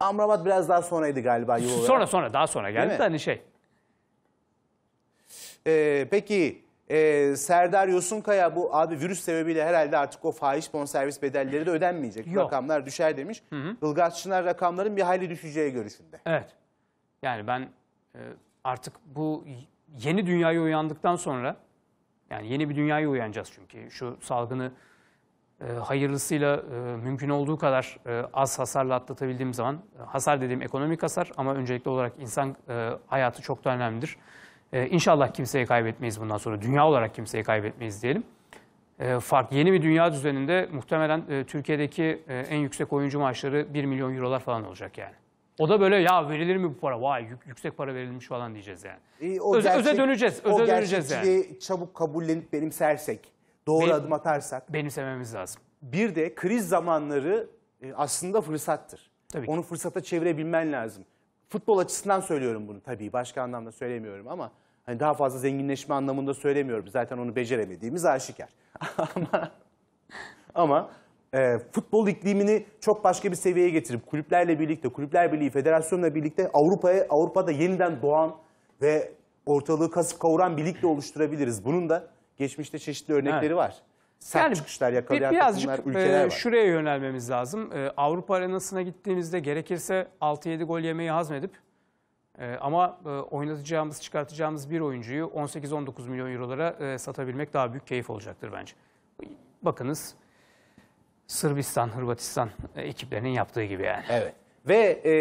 Amrabat biraz daha sonraydı galiba. Yol Sonra sonra daha sonra geldi de mi? hani şey. Ee, peki e, Serdar Yosunkaya bu abi virüs sebebiyle herhalde artık o fahiş bonservis bedelleri de ödenmeyecek. Yok. Rakamlar düşer demiş. Hı Ilgaz Çınar rakamların bir hayli düşeceği görüşünde. Evet. Yani ben e, artık bu yeni dünyaya uyandıktan sonra yani yeni bir dünyaya uyanacağız çünkü şu salgını ee, hayırlısıyla e, mümkün olduğu kadar e, az hasarla atlatabildiğim zaman, e, hasar dediğim ekonomik hasar ama öncelikli olarak insan hayatı çok da önemlidir. İnşallah kimseyi kaybetmeyiz bundan sonra, dünya olarak kimseyi kaybetmeyiz diyelim. Fark yeni bir dünya düzeninde muhtemelen Türkiye'deki en yüksek oyuncu maaşları 1 milyon eurolar falan olacak yani. O da böyle ya verilir mi bu para? Vay yüksek para verilmiş falan diyeceğiz yani. E, o Öz, gerçek, öze döneceğiz. Öze o döneceğiz yani. çabuk kabullenip benimsersek doğru Ve adım atarsak. Benimsememiz lazım. Bir de kriz zamanları e, aslında fırsattır. Tabii Onu fırsata çevirebilmen lazım. Futbol açısından söylüyorum bunu tabii. Başka anlamda söylemiyorum ama hani daha fazla zenginleşme anlamında söylemiyorum. Zaten onu beceremediğimiz aşikar. ama ama e, futbol iklimini çok başka bir seviyeye getirip kulüplerle birlikte, kulüpler birliği, federasyonla birlikte Avrupa'ya, Avrupa'da yeniden doğan ve ortalığı kasıp kavuran birlikte oluşturabiliriz. Bunun da Geçmişte çeşitli örnekleri evet. var. Sert yani, çıkışlar yakalayan bir, birazcık, takımlar, e, ülkeler var. şuraya yönelmemiz lazım. E, Avrupa arenasına gittiğimizde gerekirse 6-7 gol yemeyi hazmedip e, ama e, oynatacağımız, çıkartacağımız bir oyuncuyu 18-19 milyon eurolara e, satabilmek daha büyük keyif olacaktır bence. Bakınız Sırbistan, Hırvatistan e, ekiplerinin yaptığı gibi yani. Evet. Ve e,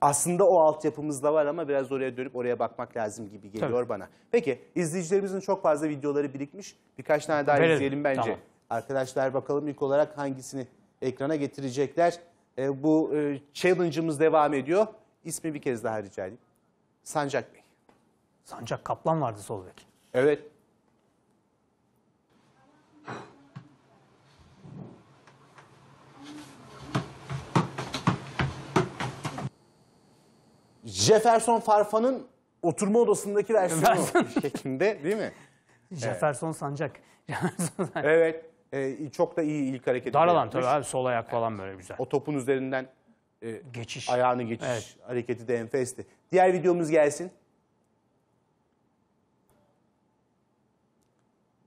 aslında o altyapımızda var ama biraz oraya dönüp oraya bakmak lazım gibi geliyor Tabii. bana. Peki izleyicilerimizin çok fazla videoları birikmiş. Birkaç tane daha Verelim. izleyelim bence. Tamam. Arkadaşlar bakalım ilk olarak hangisini ekrana getirecekler. E, bu e, challenge'ımız devam ediyor. İsmi bir kez daha rica edeyim. Sancak Bey. Sancak Kaplan vardı sol bek. Evet. Jefferson Farfa'nın oturma odasındaki versiyonu Versiyon. şeklinde değil mi? Jefferson Sancak. Sancak. Evet. e, çok da iyi ilk hareketi. Dar alan tabii abi sol ayak falan böyle güzel. O topun üzerinden e, Geçiş. ayağını geçiş Evet. hareketi de enfesti. Diğer videomuz gelsin.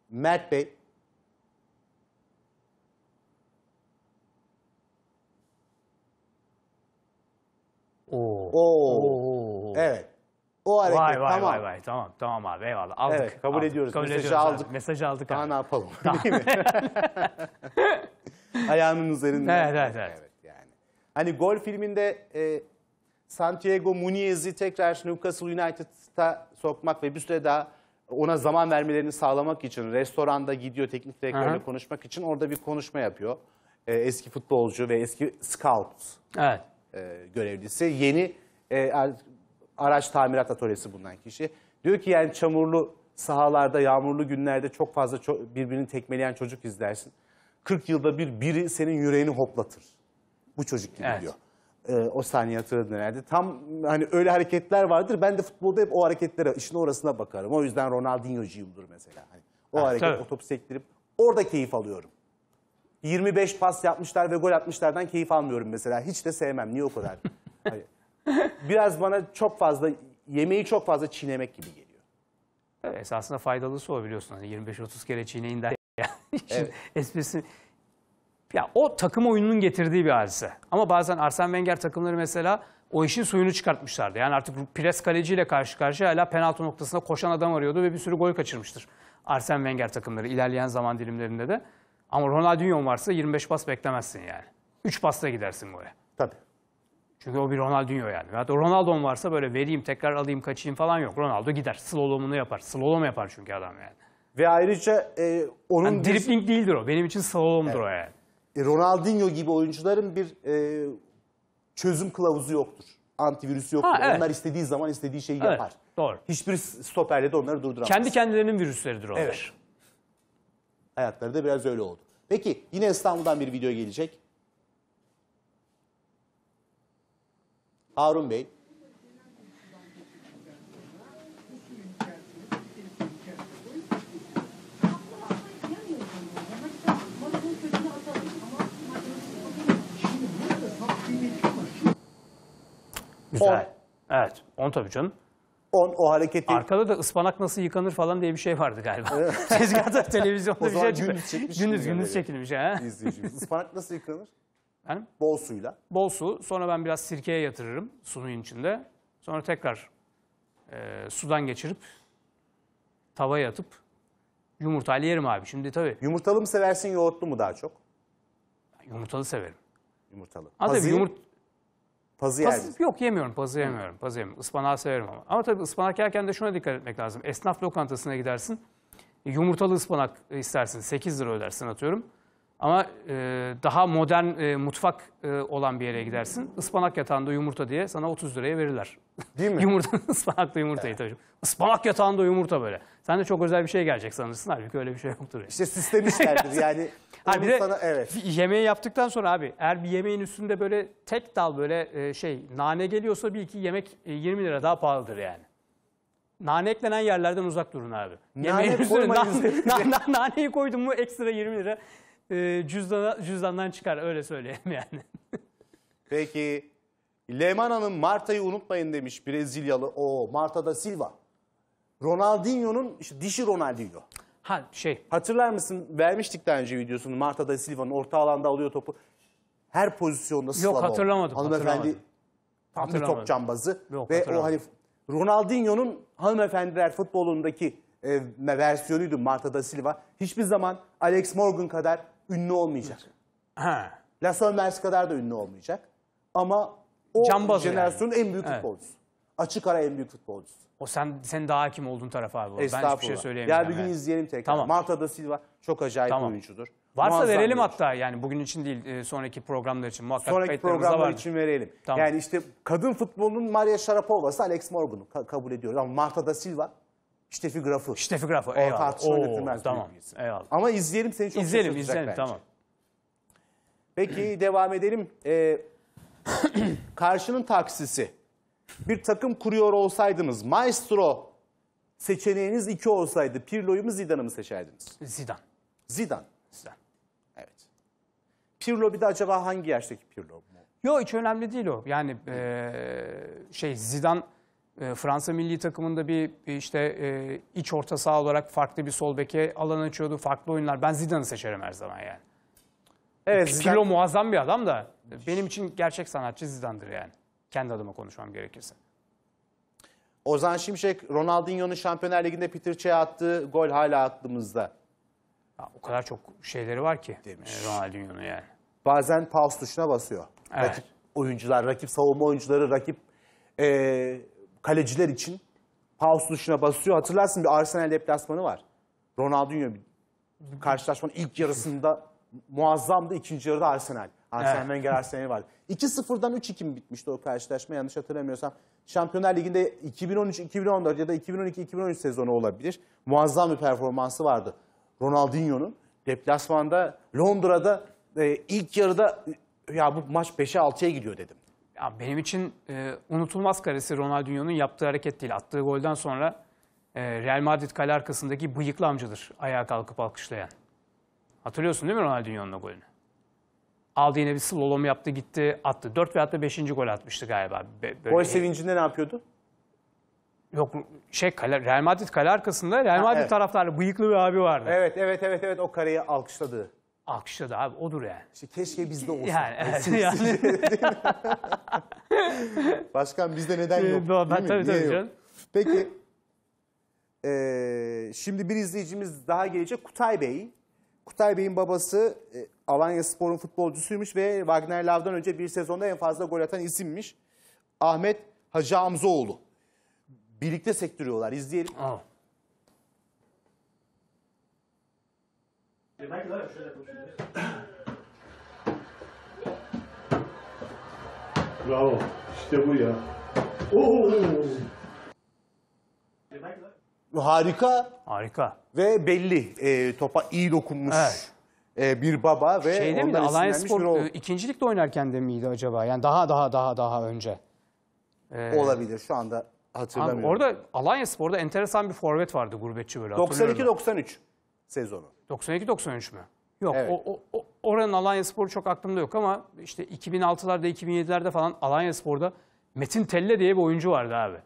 Mert Bey Oo. Oo. Evet. O hareket Vay vay tamam. vay vay tamam tamam abi eyvallah aldık. Evet, kabul aldık. ediyoruz. Kabul Mesajı ediyoruz aldık. Abi. Mesajı aldık abi. ne yapalım tamam. değil mi? Ayağının üzerinde. Evet evet evet. evet yani. Hani gol filminde e, Santiago Muniz'i tekrar Newcastle United'a sokmak ve bir süre daha ona zaman vermelerini sağlamak için restoranda gidiyor teknik direktörle konuşmak için orada bir konuşma yapıyor. E, eski futbolcu ve eski scout. Evet e, görevlisi. Yeni e, er, araç tamirat atölyesi bulunan kişi. Diyor ki yani çamurlu sahalarda, yağmurlu günlerde çok fazla ço birbirini tekmeleyen çocuk izlersin. 40 yılda bir biri senin yüreğini hoplatır. Bu çocuk gibi evet. diyor. Ee, o saniye hatırladın herhalde. Tam hani öyle hareketler vardır. Ben de futbolda hep o hareketlere, işin orasına bakarım. O yüzden Ronaldinho'cuyumdur mesela. Hani o ha, hareket tabii. otobüse ektirip orada keyif alıyorum. 25 pas yapmışlar ve gol atmışlardan keyif almıyorum mesela. Hiç de sevmem. Niye o kadar? hani, biraz bana çok fazla, yemeği çok fazla çiğnemek gibi geliyor. Evet, esasında faydalısı o biliyorsun. Hani 25-30 kere çiğneyin der. evet. Esprisi... Ya o takım oyununun getirdiği bir halse Ama bazen Arsene Wenger takımları mesela o işin suyunu çıkartmışlardı. Yani artık pres kaleciyle karşı karşıya hala penaltı noktasında koşan adam arıyordu ve bir sürü gol kaçırmıştır. Arsene Wenger takımları ilerleyen zaman dilimlerinde de. Ama Ronaldinho varsa 25 pas beklemezsin yani. 3 pasla gidersin gole. Tabii. Çünkü o bir Ronaldinho yani. Veyahut o Ronaldo'm varsa böyle vereyim tekrar alayım kaçayım falan yok. Ronaldo gider. Slalomunu yapar. Slalom yapar çünkü adam yani. Ve ayrıca e, onun... Yani bir... dripling değildir o. Benim için slalomdur evet. o yani. E, Ronaldinho gibi oyuncuların bir e, çözüm kılavuzu yoktur. Antivirüsü yoktur. Ha, evet. Onlar istediği zaman istediği şeyi evet, yapar. Doğru. Hiçbir stoperle de onları durduramaz. Kendi kendilerinin virüsleridir onlar. Evet. Hayatları da biraz öyle oldu. Peki yine İstanbul'dan bir video gelecek. Harun Bey. Güzel. On. Evet. on tabii canım. On o hareketi... Arkada da ıspanak nasıl yıkanır falan diye bir şey vardı galiba. Tezgahda televizyonda bir şey gündüz çekmiş. Gündüz gündüz çekilmiş. Ha? İzleyicimiz. Ispanak nasıl yıkanır? Efendim? Bol suyla. Bol su. Sonra ben biraz sirkeye yatırırım suyun içinde. Sonra tekrar e, sudan geçirip tavaya atıp yumurtalı yerim abi. Şimdi tabii. Yumurtalı mı seversin yoğurtlu mu daha çok? Yumurtalı severim. Yumurtalı. Az tabii Hazin, yumurt... Pazı yer Pazı, yok yemiyorum, pazı yemiyorum, pazı yemiyorum. Ispanağı severim ama. Ama tabii ıspanak yerken de şuna dikkat etmek lazım. Esnaf lokantasına gidersin, yumurtalı ıspanak istersin, 8 lira ödersin atıyorum. Ama e, daha modern e, mutfak e, olan bir yere gidersin. Ispanak yatağında yumurta diye sana 30 liraya verirler. Değil mi? yumurta, ıspanaklı yumurtayı tabii. Ispanak yatağında yumurta böyle. Sen de çok özel bir şey gelecek sanırsın. Halbuki öyle bir şey yoktur. Yani. İşte süslemişlerdir yani. Ha bir de sana, evet. yemeği yaptıktan sonra abi eğer bir yemeğin üstünde böyle tek dal böyle e, şey nane geliyorsa bil ki yemek e, 20 lira daha pahalıdır yani. Nane eklenen yerlerden uzak durun abi. Nane Yemeğin üstüne, na, na, naneyi koydun mu ekstra 20 lira e, cüzdana, cüzdandan çıkar öyle söyleyeyim yani. Peki Lehman Hanım Marta'yı unutmayın demiş Brezilyalı. O Marta da Silva. Ronaldinho'nun işte dişi Ronaldinho. Ha şey. Hatırlar mısın vermiştik daha önce videosunu Marta da Silva'nın orta alanda alıyor topu. Her pozisyonda Slava. Yok hatırlamadım. Hanımefendi hatırlamadım. top cambazı. Yok, ve o hani Ronaldinho'nun hanımefendiler futbolundaki e, versiyonuydu Marta da Silva. Hiçbir zaman Alex Morgan kadar ünlü olmayacak. Ha. Lasso Mersi kadar da ünlü olmayacak. Ama o Cambaz jenerasyonun yani. en büyük evet. futbolcusu. Açık ara en büyük futbolcusu. O sen sen daha kim olduğun taraf abi. Ben hiçbir şey söyleyemiyorum. Ya bir gün yani. izleyelim tekrar. Tamam. Marta da Silva çok acayip tamam. oyuncudur. Varsa Muazzam verelim oyuncu. hatta yani bugün için değil e, sonraki programlar için muhakkak Sonraki programlar için verelim. Tamam. Yani işte kadın futbolunun Maria Sharapova'sı Alex Morgan'ı ka kabul ediyoruz ama Marta da Silva Steffi Graf'ı. Steffi Graf'ı eyvallah. Tartışma Oo, götürmez. Tamam bilirsin. eyvallah. Ama izleyelim seni çok İzleyelim izleyelim bence. tamam. Peki devam edelim. Ee, karşının taksisi. Bir takım kuruyor olsaydınız maestro seçeneğiniz iki olsaydı Pirlo'yu mu Zidane'ı mı seçerdiniz? Zidane. Zidane. Zidane. Evet. Pirlo bir de acaba hangi yaştaki Pirlo mu? Yok hiç önemli değil o. Yani e, şey Zidane ee, Fransa milli takımında bir işte e, iç orta saha olarak farklı bir sol beke alan açıyordu. Farklı oyunlar. Ben Zidane'ı seçerim her zaman yani. Evet, e, Pirlo muazzam bir adam da benim için gerçek sanatçı Zidane'dır yani. Kendi adıma konuşmam gerekirse. Ozan Şimşek, Ronaldinho'nun Şampiyonlar Ligi'nde Peter Çey'e attığı gol hala aklımızda. Ya, o kadar çok şeyleri var ki Demiş. E, Ronaldinho'nun yani. Bazen pause tuşuna basıyor. Evet. Rakip oyuncular, rakip savunma oyuncuları, rakip... Ee, kaleciler için paus dışına basıyor. Hatırlarsın bir Arsenal deplasmanı var. Ronaldinho karşılaşmanın ilk yarısında muazzamdı. ikinci yarıda Arsenal. Arsenal evet. Wenger Arsenal vardı. 2-0'dan 3-2 mi bitmişti o karşılaşma yanlış hatırlamıyorsam. Şampiyonlar Ligi'nde 2013-2014 ya da 2012-2013 sezonu olabilir. Muazzam bir performansı vardı. Ronaldinho'nun deplasmanda Londra'da e, ilk yarıda ya bu maç 5'e 6'ya gidiyor dedim. Ya benim için e, unutulmaz karesi Ronaldinho'nun yaptığı hareket değil. Attığı golden sonra e, Real Madrid kale arkasındaki bıyıklı amcadır ayağa kalkıp alkışlayan. Hatırlıyorsun değil mi Ronaldinho'nun golünü? Aldı yine bir slalom yaptı gitti attı. 4 veyahut da 5. gol atmıştı galiba. Be, böyle... Gol sevincinde ne yapıyordu? Yok şey kale, Real Madrid kale arkasında Real Madrid ha, evet. taraftarı bıyıklı bir abi vardı. Evet evet evet evet o kareyi alkışladı. Alkışladı abi odur yani. İşte keşke bizde olsa. Yani, evet, yani. Başkan bizde neden yok? Doğru, ben, tabii, tabii, yok? Peki e, şimdi bir izleyicimiz daha gelecek Kutay Bey. Kutay Bey'in babası e, Alanya Spor'un futbolcusuymuş ve Wagner Lav'dan önce bir sezonda en fazla gol atan isimmiş. Ahmet Hacı Amzoğlu. Birlikte sektiriyorlar izleyelim. Aa. Yemek var şöyle koşuyor. Bravo. İşte bu ya. Oo. Ee, Harika Harika. ve belli e, topa iyi dokunmuş Evet. e, bir baba ve Şeyde miydi? ondan Alliance esinlenmiş bir e, ikincilikte oynarken de miydi acaba? Yani daha daha daha daha önce. olabilir. Şu anda Abi hatırlamıyorum. orada Alliance Spor'da enteresan bir forvet vardı gurbetçi böyle. 92-93 sezonu. 92-93 mü? Yok evet. o, o, oranın Alanya Sporu çok aklımda yok ama işte 2006'larda 2007'lerde falan Alanya Spor'da Metin Telle diye bir oyuncu vardı abi.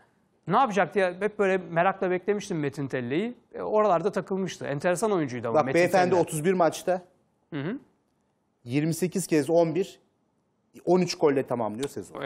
Ne yapacak diye hep böyle merakla beklemiştim Metin Telle'yi. E, oralarda takılmıştı. Enteresan oyuncuydu ama Bak, Metin beyefendi Telle. 31 maçta hı hı. 28 kez 11, 13 golle tamamlıyor sezonu. Evet.